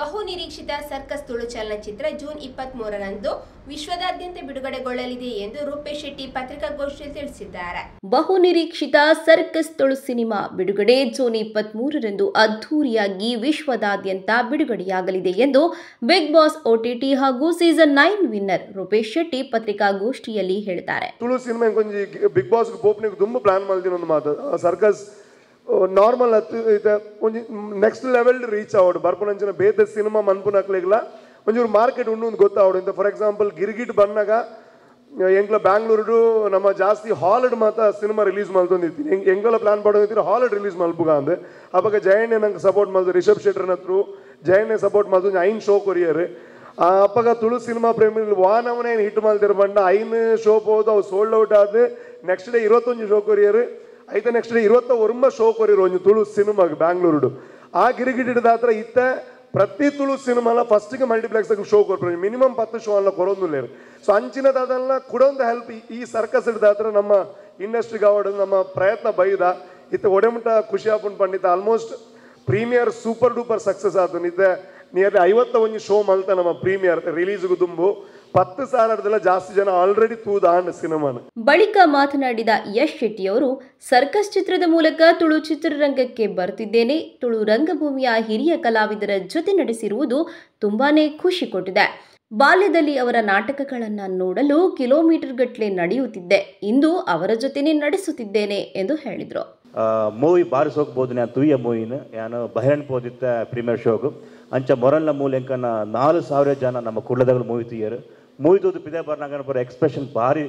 ಬಹು ನಿರೀಕ್ಷಿತ ಸರ್ಕಸ್ ತುಳು ಚಲನಚಿತ್ರ ಜೂನ್ ಇಪ್ಪತ್ತ್ ಮೂರರಂದು ವಿಶ್ವದಾದ್ಯಂತ ಬಿಡುಗಡೆಗೊಳ್ಳಲಿದೆ ಎಂದು ರೂಪೇಶ್ ಶೆಟ್ಟಿ ಪತ್ರಿಕಾಗೋಷ್ಠಿಯಲ್ಲಿ ತಿಳಿಸಿದ್ದಾರೆ ಬಹು ನಿರೀಕ್ಷಿತ ಸರ್ಕಸ್ ತುಳು ಸಿನಿಮಾ ಬಿಡುಗಡೆ ಜೂನ್ ಇಪ್ಪತ್ತ್ ಮೂರರಂದು ಅದ್ದೂರಿಯಾಗಿ ವಿಶ್ವದಾದ್ಯಂತ ಬಿಡುಗಡೆಯಾಗಲಿದೆ ಎಂದು ಬಿಗ್ ಬಾಸ್ ಓಟಿಟಿ ಹಾಗೂ season nine winner Rupesh Shetty ಪತ್ರಿಕಾಗೋಷ್ಠಿಯಲ್ಲಿ ಹೇಳ್ತಾರೆ Tulu cinema Bigg Boss plan Circus normal ಹತ್ತು ಇದೆ ಒಂಜಿ ನೆಕ್ಸ್ಟ್ ಲೆವೆಲ್ ರೀಚ್ ಆವಡ್ ಬರ್ಪುನಂಚಿನ ಬೇದ ಸಿನಿಮಾ ಮನ್ಪುನಕ್ಲೆಗ್ಲ ಒಂಚೂರು ಮಾರ್ಕೆಟ್ ಉಂಡು ಒಂದು ಗೊತ್ತಾವಡು ಇಂತ ಫಾರ್ ಎಕ್ಸಾಂಪಲ್ ಗಿರ್ಗಿಟ್ ಬಂದಾಗ ಎಂಗ್ಲ ಬ್ಯಾಂಗ್ಳೂರು ನಮ್ಮ ಜಾಸ್ತಿ ಹಾಲ್ಡ್ ಮಾತ್ರ ಸಿನಿಮಾ ರಿಲೀಸ್ ಮಾಡ್ತೀನಿ ಹೆಂಗ್ ಎಂಗ್ಲ ಪ್ಲಾನ್ ಮಾಡೋದಿದ್ದೀರಿ ಹಾಲ್ಡ್ ರಿಲೀಸ್ ಮಲ್ಪುಗ ಅಂದ್ರೆ ಅವಾಗ ಜಯಣ್ಣೆ ನಂಗೆ ಸಪೋರ್ಟ್ ಮಾಡ್ದು ರಿಷಬ್ ಶೆಟ್ಟರ್ನ ಹತ್ರ ಜಯಣ್ಣೆ ಸಪೋರ್ಟ್ ಮಾಡ್ದು ಐನ್ ಶೋ ಕೊರಿಯರ್ ಆ ಅಪ್ಪಗ ತುಳು ಸಿನಿಮಾ ಪ್ರೇಮಿಗಳು ವಾನವನೇನು ಹಿಟ್ ಮಾಡ್ತಿರ ಬಂಡ ಐನ್ ಶೋ ಪೋದು ಅವು ಸೋಲ್ಡ್ ಔಟ್ ಆದ ನೆಕ್ಸ್ಟ್ ಡೇ ಇರುವತ್ತೊಂದು ಶೋ ಕೊರಿಯರ್ ಐತೆ ನೆಕ್ಸ್ಟ್ ಇವತ್ತ ಒರ್ಮ ಶೋಕೋರಿರೋ ಒಂದು ತುಳು ಸಿನಿಮಾಗೆ ಬ್ಯಾಂಗ್ಳೂರುಡು ಆ ಹಿಡಿದ ಹತ್ರ ಇತ್ತ ಪ್ರತಿ ತುಳು ಸಿನಿಮಾಲ ಫಸ್ಟ್ಗೆ ಮಲ್ಟಿಪ್ಲೆಕ್ಸ್ ಶೋ ಕೊಡ್ತಾರೆ ಮಿನಿಮಮ್ ಪತ್ತು ಶೋ ಅಲ್ಲ ಲೇರು ಸೊ ಅಂಚಿನದಾದಲ್ಲ ಕೊಡೊಂದು ಹೆಲ್ಪ್ ಈ ಸರ್ಕಸ್ ಹಿಡಿದಾತ್ರ ನಮ್ಮ ಇಂಡಸ್ಟ್ರಿ ಗಾವಡ್ ನಮ್ಮ ಪ್ರಯತ್ನ ಬೈದ ಇತ್ತ ಒಡೆಮುಟ ಖುಷಿ ಹಾಕೊಂಡು ಪಂಡಿತ almost premiere super duper success ಆತನು ಇತ್ತೆ ನಿಯರ್ಲಿ ಐವತ್ತ ಒಂದು ಶೋ ಮಲ್ತ ನಮ್ಮ ಪ್ರೀಮಿಯರ್ ರಿಲೀಸ್ಗೂ ತುಂಬು ಪತ್ತು ಜಾಸ್ತಿ ಜನ ಆಲ್ರೆಡಿ ತೂದಾಂಡ್ ಸಿನಿಮಾನ ಬಳಿಕ ಮಾತನಾಡಿದ ಯಶ್ ಶೆಟ್ಟಿ ಅವರು ಸರ್ಕಸ್ ಚಿತ್ರದ ಮೂಲಕ ತುಳು ಚಿತ್ರರಂಗಕ್ಕೆ ಬರ್ತಿದ್ದೇನೆ ತುಳು ರಂಗಭೂಮಿಯ ಹಿರಿಯ ಕಲಾವಿದರ ಜೊತೆ ನಡೆಸಿರುವುದು ತುಂಬಾನೇ ಖುಷಿ ಕೊಟ್ಟಿದೆ ಬಾಲ್ಯದಲ್ಲಿ ಅವರ ನಾಟಕಗಳನ್ನು ನೋಡಲು ಕಿಲೋಮೀಟರ್ ಗಟ್ಟಲೆ ನಡೆಯುತ್ತಿದ್ದೆ ಇಂದು ಅವರ ಜೊತೆನೇ ನಡೆಸುತ್ತಿದ್ದೇನೆ ಎಂದು ಹೇಳಿದರು ಮೂವಿ ಬಾರಿಸ್ ಹೋಗ್ಬೋದು ನಾನು ತುಯ್ಯ ಮೂವಿನ ನಾನು ಬಹಿರಣ್ ಪೋದಿತ್ತ ಪ್ರೀಮಿಯರ್ ಶೋಗು ಅಂಚ ಮೊರಲ್ನ ಮೂಲಂಕನ ನಾಲ್ಕು ಸಾವಿರ ಜನ ನಮ್ಮ ಕುಳ್ಳದಗಳ ಮೂವಿ ತುಯ್ಯರು ಮುಯ್ದೋದು ಪಿದೆ ಬರ್ನಾಗನ ಬರೋ ಎಕ್ಸ್ಪ್ರೆಷನ್ ಭಾರಿ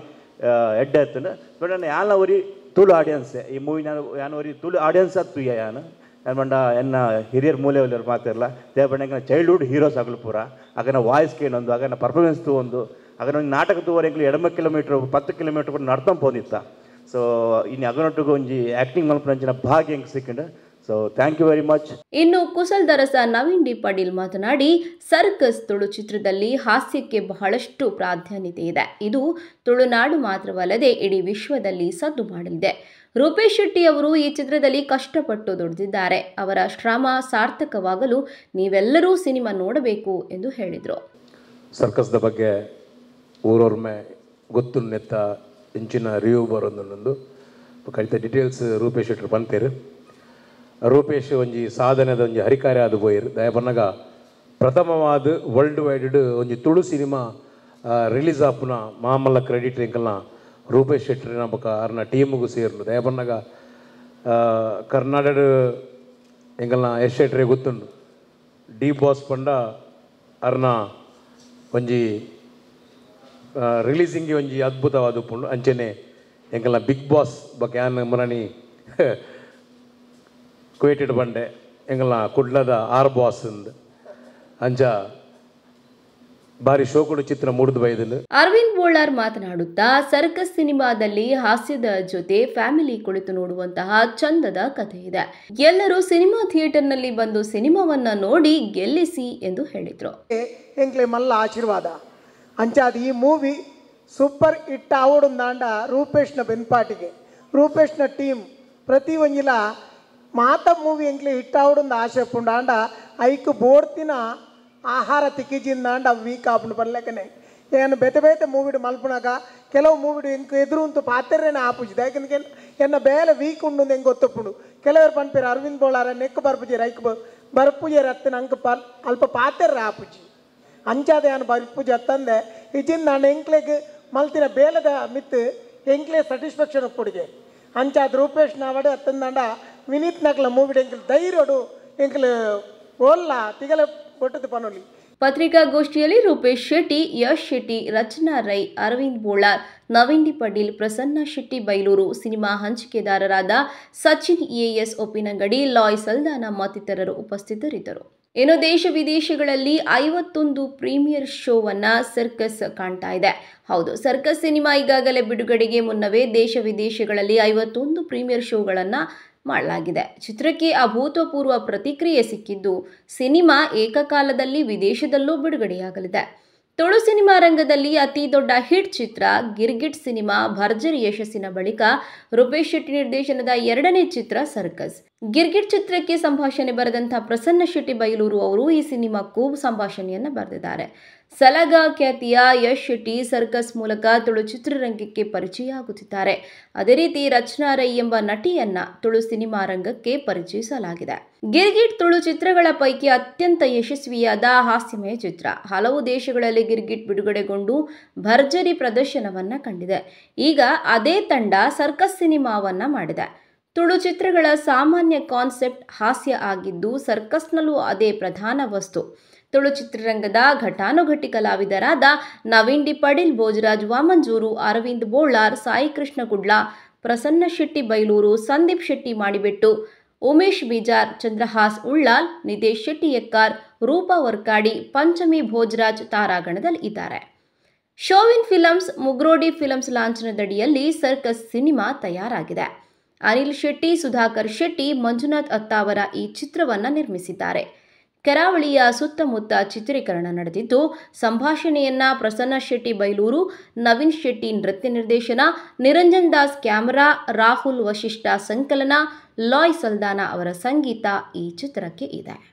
ಎಡ್ಡೆ ಆಯ್ತು ಬಟ್ ನಾನು ಯಾನ್ ಅವರಿ ತುಳು ಆಡಿಯನ್ಸ್ ಈ ಮೂವಿ ನಾನು ಯಾನ ಅವರಿ ತುಳು ಆಡಿಯನ್ಸ್ ಆಯ್ತು ಯಾನು ನಾನು ಬಂಡ ಎನ್ನ ಹಿರಿಯರ್ ಮೂಲೆ ಅವ್ರು ಮಾತಿರಲ್ಲ ದೇ ಬಂಡ ಚೈಲ್ಡ್ಹುಡ್ ಹೀರೋಸ್ ಆಗಲು ಪೂರ ಆಗನ ವಾಯ್ಸ್ ಕೇಳೊಂದು ಆಗನ ಪರ್ಫಾರ್ಮೆನ್ಸ್ ತು ಒಂದು ಆಗನ ಒಂದು ನಾಟಕ ತೂವರೆಗ್ಲು ಎಡಮ ಕಿಲೋಮೀಟ್ರ್ ಪತ್ತು ಕಿಲೋಮೀಟ್ರ್ ಕೂಡ ನಡ್ತಂಪೋದಿತ್ತ ಸೊ ಇನ್ನು ಅಗನೊಟ್ಟಿಗೆ ಒಂಜಿ ಆ್ಯಕ್ಟಿಂಗ್ ಮಲ್ಪನಂಚಿನ ಭಾಗ್ಯ ಹೆಂಗೆ ಸಿಕ್ಕಂಡು so thank you very much ಇನ್ನು ಕುಸಲ್ದರಸ ನವೀನ್ ಡಿ ಪಾಟೀಲ್ ಮಾತನಾಡಿ ಸರ್ಕಸ್ ತುಳು ಚಿತ್ರದಲ್ಲಿ ಹಾಸ್ಯಕ್ಕೆ ಬಹಳಷ್ಟು ಪ್ರಾಧಾನ್ಯತೆ ಇದೆ ಇದು ತುಳುನಾಡು ಮಾತ್ರವಲ್ಲದೆ ಇಡೀ ವಿಶ್ವದಲ್ಲಿ ಸದ್ದು ಮಾಡಲಿದೆ ರೂಪೇಶ್ ಶೆಟ್ಟಿ ಅವರು ಈ ಚಿತ್ರದಲ್ಲಿ ಕಷ್ಟಪಟ್ಟು ದುಡಿದಿದ್ದಾರೆ ಅವರ ಶ್ರಮ ಸಾರ್ಥಕವಾಗಲು ನೀವೆಲ್ಲರೂ ಸಿನಿಮಾ ನೋಡಬೇಕು ಎಂದು ಹೇಳಿದರು ಸರ್ಕಸ್ದ ಬಗ್ಗೆ ಊರೊರ್ಮೆ ಗೊತ್ತು ನೆತ್ತ ಇಂಚಿನ ರಿವ್ಯೂ ಬರೋದು ಖಂಡಿತ ಡೀಟೇಲ್ಸ್ ರೂಪೇಶ್ ಶೆಟ್ಟಿ ಬಂತೀರಿ ರೂಪೇಶ್ ಒಂಜಿ ಸಾಧನೆದ ಒಂಜಿ ಹರಿಕಾರ್ಯ ಆದು ಪೋಯಿರ್ ದಯಪನ್ನಗ ಪ್ರಥಮವಾದ ವರ್ಲ್ಡ್ ವೈಡ್ ಒಂಜಿ ತುಳು ಸಿನಿಮಾ ರಿಲೀಸ್ ಆಪುನ ಮಾಮಲ್ಲ ಕ್ರೆಡಿಟ್ ಎಂಕಲ್ನ ರೂಪೇಶ್ ಶೆಟ್ಟಿನ ಬೊಕ ಅರ್ನ ಟೀಮುಗು ಸೇರ್ಲು ದಯಪನ್ನಗ ಕರ್ನಾಟಕ ಎಂಕಲ್ನ ಎಸ್ ಶೆಟ್ಟ್ರೆ ಗೊತ್ತುಂಡು ಡಿ ಬಾಸ್ ಪಂಡ ಅರ್ನ ಒಂಜಿ ರಿಲೀಸಿಂಗ್ಗೆ ಒಂಜಿ ಅದ್ಭುತವಾದ ಉಪ್ಪುಂಡು ಅಂಚನೆ ಎಂಕಲ್ನ ಬಿಗ್ ಬಾಸ್ ಬೊಕ ಯಾನ್ ಬಂಡೆ பண்ணேன் ಕುಡ್ಲದ ಆರ್ ஆர்பாஸ்ந்து ಅಂಜ ಬಾರಿ ಶೋಕುಡು ಚಿತ್ರ ಮೂಡಿದ ಬೈದಲು ಅರವಿಂದ್ ಬೋಳಾರ್ ಮಾತನಾಡುತ್ತಾ ಸರ್ಕಸ್ ಸಿನಿಮಾದಲ್ಲಿ ಹಾಸ್ಯದ ಜೊತೆ ಫ್ಯಾಮಿಲಿ ಕುಳಿತು ನೋಡುವಂತಹ ಚಂದದ ಕಥೆ ಇದೆ ಎಲ್ಲರೂ ಸಿನಿಮಾ ಥಿಯೇಟರ್ ನಲ್ಲಿ ಬಂದು ಸಿನಿಮಾವನ್ನ ನೋಡಿ ಗೆಲ್ಲಿಸಿ ಎಂದು ಹೇಳಿದ್ರು ಮಲ್ಲ ಆಶೀರ್ವಾದ ಅಂಚಾದ ಈ ಮೂವಿ ಸೂಪರ್ ಹಿಟ್ ಅವಡು ದಾಂಡ ರೂಪೇಶ್ನ ಬೆನ್ಪಾಟಿಗೆ ರೂಪೇಶ್ನ ಟೀಮ್ ಪ್ರತಿ ಒಂದಿಲ್ಲ ಮಾತ ಮೂವಿ ಎಂಕ್ಲಿ ಹಿಟ್ಟಾವಡೊಂದು ಆಶೆ ಪುಂಡಾಂಡ ಐಕ್ ಬೋಡ್ತಿನ ಆಹಾರ ತಿಕ್ಕಿಜಿಂದಾಂಡ ವೀಕ್ ಆಪುಂಡು ಪರ್ಲೆಕ್ಕನೆ ಏನು ಬೇತೆ ಬೇತೆ ಮೂವಿಡು ಮಲ್ಪುನಾಗ ಕೆಲವು ಮೂವಿಡು ಇಂಕ ಎದುರು ಉಂತು ಪಾತ್ರೆನೇ ಆಪುಜಿದ ಯಾಕಂದ್ರೆ ಎನ್ನ ಬೇಲೆ ವೀಕ್ ಉಂಡು ಹೆಂಗೆ ಗೊತ್ತಪ್ಪುಂಡು ಕೆಲವರು ಪನ್ಪೇರು ಅರವಿಂದ್ ಬೋಳಾರ ನೆಕ್ ಬರ್ಪುಜಿ ರೈಕ್ ಬರ್ಪುಜಿ ರತ್ತಿನ ಅಂಕ ಪಲ್ ಅಲ್ಪ ಪಾತ್ರೆ ಆಪುಜಿ ಅಂಚಾದ ಏನು ಬರ್ಪುಜಿ ಅತ್ತಂದೆ ಇಜಿಂದ ನಾನು ಎಂಕ್ಲೆಗೆ ಮಲ್ತಿನ ಬೇಲದ ಮಿತ್ ಎಂಕ್ಲೆ ಸ್ಯಾಟಿಸ್ಫ್ಯಾಕ್ಷನ್ ಕೊಡಿಗೆ ಅಂಚಾದ ರೂಪೇಶ್ ನಾವಡೆ ಅತ್ತಂದಾಂಡ వినీత్నకుల తిగల పనులు ಪತ್ರಿಕಾಗೋಷ್ಠಿಯಲ್ಲಿ ರೂಪೇಶ್ ಶೆಟ್ಟಿ ಯಶ್ ಶೆಟ್ಟಿ ರಚನಾ ರೈ ಅರವಿಂದ್ ಬೋಳಾರ್ ನವಿಂದಿ ಪಟೀಲ್ ಪ್ರಸನ್ನ ಶೆಟ್ಟಿ ಬೈಲೂರು ಸಿನಿಮಾ ಹಂಚಿಕೆದಾರರಾದ ಸಚಿನ್ ಎಎಸ್ ಒಪ್ಪಿನಂಗಡಿ ಲಾಯ್ ಸಲ್ದಾನ ಮತ್ತಿತರರು ಉಪಸ್ಥಿತರಿದ್ದರು ಇನ್ನು ದೇಶ ವಿದೇಶಗಳಲ್ಲಿ ಐವತ್ತೊಂದು ಪ್ರೀಮಿಯರ್ ಶೋವನ್ನು ಸರ್ಕಸ್ ಕಾಣ್ತಾ ಇದೆ ಹೌದು ಸರ್ಕಸ್ ಸಿನಿಮಾ ಈಗಾಗಲೇ ಬಿಡುಗಡೆಗೆ ಮುನ್ನವೇ ದೇಶ ವಿದೇಶಗಳಲ್ಲಿ ಐವತ್ತೊಂದು ಪ್ರೀಮಿಯರ್ ಶೋಗಳನ್ನು ಮಾಡಲಾಗಿದೆ ಚಿತ್ರಕ್ಕೆ ಅಭೂತಪೂರ್ವ ಪ್ರತಿಕ್ರಿಯೆ ಸಿಕ್ಕಿದ್ದು ಸಿನಿಮಾ ಏಕಕಾಲದಲ್ಲಿ ವಿದೇಶದಲ್ಲೂ ಬಿಡುಗಡೆಯಾಗಲಿದೆ ತುಳು ಸಿನಿಮಾ ರಂಗದಲ್ಲಿ ಅತಿ ದೊಡ್ಡ ಹಿಟ್ ಚಿತ್ರ ಗಿರ್ಗಿಟ್ ಸಿನಿಮಾ ಭರ್ಜರಿ ಯಶಸ್ಸಿನ ಬಳಿಕ ರೂಪೇಶ್ ಶೆಟ್ಟಿ ನಿರ್ದೇಶನದ ಎರಡನೇ ಚಿತ್ರ ಸರ್ಕಸ್ ಗಿರ್ಗಿಟ್ ಚಿತ್ರಕ್ಕೆ ಸಂಭಾಷಣೆ ಬರೆದಂಥ ಪ್ರಸನ್ನ ಶೆಟ್ಟಿ ಬೈಲೂರು ಅವರು ಈ ಸಿನಿಮಾಕ್ಕೂ ಸಂಭಾಷಣೆಯನ್ನು ಬರೆದಿದ್ದಾರೆ ಸಲಗ ಖ್ಯಾತಿಯ ಯಶ್ ಶೆಟ್ಟಿ ಸರ್ಕಸ್ ಮೂಲಕ ತುಳು ಚಿತ್ರರಂಗಕ್ಕೆ ಪರಿಚಯ ಆಗುತ್ತಿದ್ದಾರೆ ಅದೇ ರೀತಿ ರಚನಾ ರೈ ಎಂಬ ನಟಿಯನ್ನ ತುಳು ಸಿನಿಮಾ ರಂಗಕ್ಕೆ ಪರಿಚಯಿಸಲಾಗಿದೆ ಗಿರ್ಗಿಟ್ ತುಳು ಚಿತ್ರಗಳ ಪೈಕಿ ಅತ್ಯಂತ ಯಶಸ್ವಿಯಾದ ಹಾಸ್ಯಮಯ ಚಿತ್ರ ಹಲವು ದೇಶಗಳಲ್ಲಿ ಗಿರ್ಗಿಟ್ ಬಿಡುಗಡೆಗೊಂಡು ಭರ್ಜರಿ ಪ್ರದರ್ಶನವನ್ನ ಕಂಡಿದೆ ಈಗ ಅದೇ ತಂಡ ಸರ್ಕಸ್ ಸಿನಿಮಾವನ್ನ ಮಾಡಿದೆ ತುಳು ಚಿತ್ರಗಳ ಸಾಮಾನ್ಯ ಕಾನ್ಸೆಪ್ಟ್ ಹಾಸ್ಯ ಆಗಿದ್ದು ಸರ್ಕಸ್ನಲ್ಲೂ ಅದೇ ಪ್ರಧಾನ ವಸ್ತು ತುಳು ಚಿತ್ರರಂಗದ ಘಟಾನುಘಟಿ ಕಲಾವಿದರಾದ ಡಿ ಪಡೀಲ್ ಭೋಜರಾಜ್ ವಾಮಂಜೂರು ಅರವಿಂದ್ ಬೋಳಾರ್ ಸಾಯಿ ಕೃಷ್ಣ ಗುಡ್ಲಾ ಪ್ರಸನ್ನ ಶೆಟ್ಟಿ ಬೈಲೂರು ಸಂದೀಪ್ ಶೆಟ್ಟಿ ಮಾಡಿಬಿಟ್ಟು ಉಮೇಶ್ ಬಿಜಾರ್ ಚಂದ್ರಹಾಸ್ ಉಳ್ಳಾಲ್ ನಿತೇಶ್ ಶೆಟ್ಟಿ ಎಕ್ಕಾರ್ ರೂಪಾ ವರ್ಕಾಡಿ ಪಂಚಮಿ ಭೋಜರಾಜ್ ತಾರಾಗಣದಲ್ಲಿ ಇದ್ದಾರೆ ಶೋವಿನ್ ಫಿಲಮ್ಸ್ ಮುಗ್ರೋಡಿ ಫಿಲಮ್ಸ್ ಲಾಂಚ್ನದಡಿಯಲ್ಲಿ ಸರ್ಕಸ್ ಸಿನಿಮಾ ತಯಾರಾಗಿದೆ ಅನಿಲ್ ಶೆಟ್ಟಿ ಸುಧಾಕರ್ ಶೆಟ್ಟಿ ಮಂಜುನಾಥ್ ಅತ್ತಾವರ ಈ ಚಿತ್ರವನ್ನು ನಿರ್ಮಿಸಿದ್ದಾರೆ ಕರಾವಳಿಯ ಸುತ್ತಮುತ್ತ ಚಿತ್ರೀಕರಣ ನಡೆದಿದ್ದು ಸಂಭಾಷಣೆಯನ್ನ ಪ್ರಸನ್ನ ಶೆಟ್ಟಿ ಬೈಲೂರು ನವೀನ್ ಶೆಟ್ಟಿ ನೃತ್ಯ ನಿರ್ದೇಶನ ನಿರಂಜನ್ ದಾಸ್ ಕ್ಯಾಮರಾ ರಾಹುಲ್ ವಶಿಷ್ಠ ಸಂಕಲನ ಲಾಯ್ ಸಲ್ದಾನ ಅವರ ಸಂಗೀತ ಈ ಚಿತ್ರಕ್ಕೆ ಇದೆ